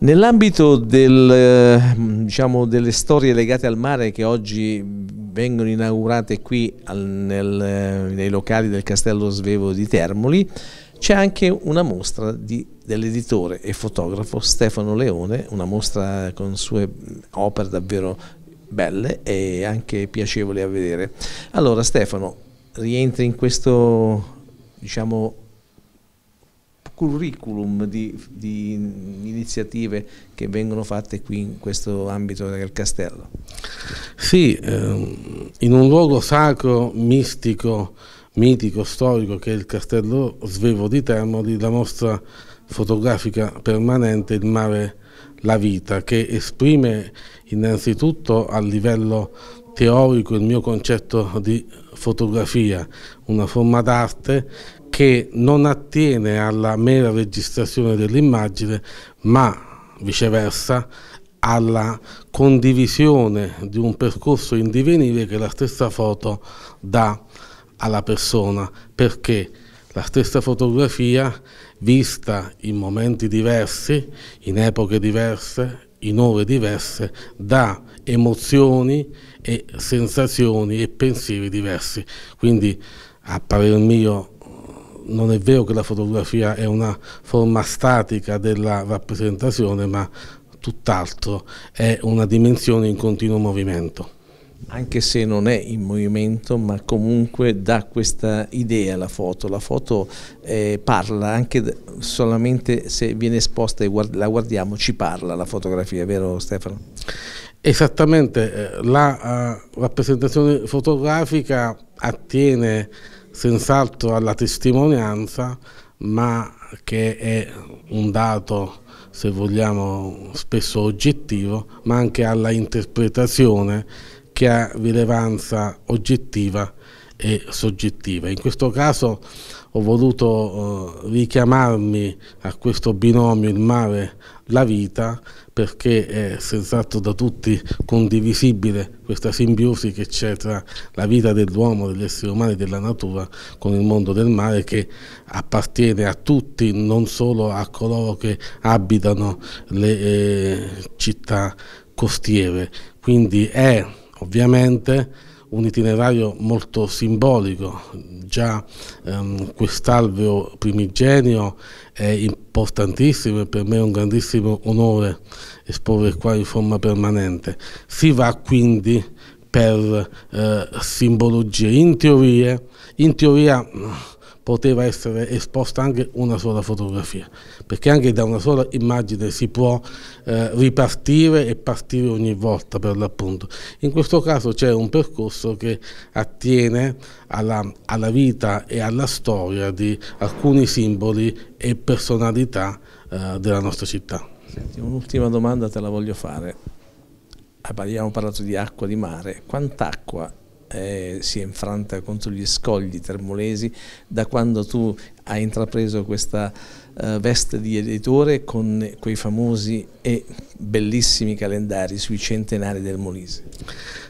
Nell'ambito del, eh, diciamo, delle storie legate al mare che oggi vengono inaugurate qui al, nel, eh, nei locali del Castello Svevo di Termoli, c'è anche una mostra dell'editore e fotografo Stefano Leone, una mostra con sue opere davvero belle e anche piacevoli a vedere. Allora Stefano, rientri in questo diciamo, curriculum di, di, iniziative che vengono fatte qui in questo ambito del castello. Sì, ehm, in un luogo sacro, mistico, mitico, storico che è il castello svevo di Termoli, la mostra fotografica permanente Il mare, la vita, che esprime innanzitutto a livello teorico il mio concetto di fotografia, una forma d'arte che non attiene alla mera registrazione dell'immagine, ma viceversa alla condivisione di un percorso in divenire che la stessa foto dà alla persona, perché la stessa fotografia vista in momenti diversi, in epoche diverse, in ore diverse, dà emozioni e sensazioni e pensieri diversi. Quindi a parer mio non è vero che la fotografia è una forma statica della rappresentazione, ma tutt'altro, è una dimensione in continuo movimento. Anche se non è in movimento, ma comunque dà questa idea la foto. La foto eh, parla anche solamente se viene esposta e guard la guardiamo, ci parla la fotografia, vero Stefano? Esattamente, eh, la uh, rappresentazione fotografica attiene senz'altro alla testimonianza, ma che è un dato, se vogliamo, spesso oggettivo, ma anche alla interpretazione che ha rilevanza oggettiva e soggettiva. In questo caso ho voluto eh, richiamarmi a questo binomio il mare la vita perché è senz'altro da tutti condivisibile questa simbiosi che c'è tra la vita dell'uomo, degli esseri umani e della natura con il mondo del mare che appartiene a tutti, non solo a coloro che abitano le eh, città costiere. Quindi è ovviamente un itinerario molto simbolico, già ehm, quest'alveo primigenio è importantissimo e per me è un grandissimo onore esporre qua in forma permanente. Si va quindi per eh, simbologie, in teoria, in teoria poteva essere esposta anche una sola fotografia, perché anche da una sola immagine si può eh, ripartire e partire ogni volta per l'appunto. In questo caso c'è un percorso che attiene alla, alla, vita e alla storia di alcuni simboli e personalità eh, della nostra città. Senti, un'ultima domanda te la voglio fare. Ah, abbiamo parlato di acqua, di mare. Quant'acqua eh, si è infranta contro gli scogli termolesi da quando tu hai intrapreso questa eh, veste di editore con quei famosi e bellissimi calendari sui centenari del Molise.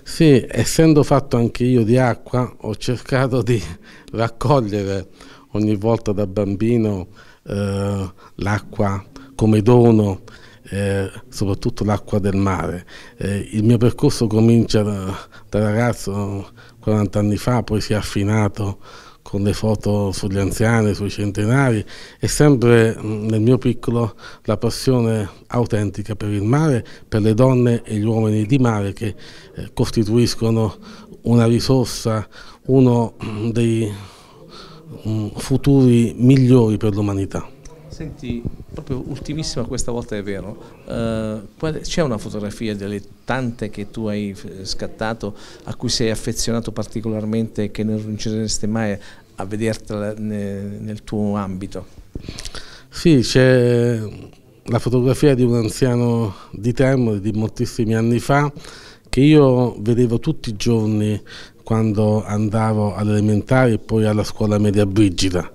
Sì, essendo fatto anche io di acqua, ho cercato di raccogliere ogni volta da bambino eh, l'acqua come dono eh, soprattutto l'acqua del mare. Eh, il mio percorso comincia da, da, ragazzo 40 anni fa, poi si è affinato con le foto sugli anziani, sui centenari e sempre mm, nel mio piccolo la passione autentica per il mare, per le donne e gli uomini di mare che eh, costituiscono una risorsa, uno mm, dei mh, mm, futuri migliori per l'umanità. Senti, proprio ultimissima questa volta è vero, eh, c'è una fotografia delle tante che tu hai eh, scattato a cui sei affezionato particolarmente che non riuscireste mai a vedertela nel tuo ambito? Sì, c'è la fotografia di un anziano di Termoli di moltissimi anni fa che io vedevo tutti i giorni quando andavo all'elementare e poi alla scuola media Brigida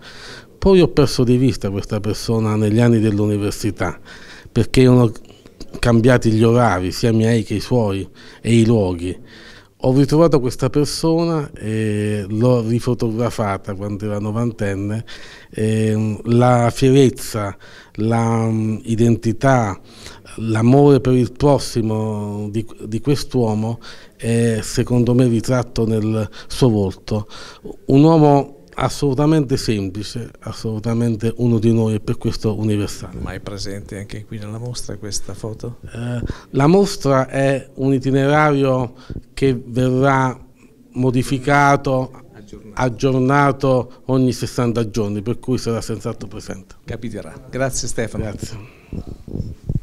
poi ho perso di vista questa persona negli anni dell'università, perché erano cambiati gli orari, sia miei che i suoi, e i luoghi. Ho ritrovato questa persona e l'ho rifotografata quando era novantenne. Mm, la fierezza, l'identità, la mm, l'amore per il prossimo di, di quest'uomo è secondo me ritratto nel suo volto. Un uomo Assolutamente semplice, assolutamente uno di noi e per questo universale. Mai presente anche qui nella mostra questa foto? Eh, la mostra è un itinerario che verrà modificato Aggiornato. aggiornato, ogni 60 giorni, per cui sarà senz'altro presente. Capiterà. Grazie Stefano. Grazie.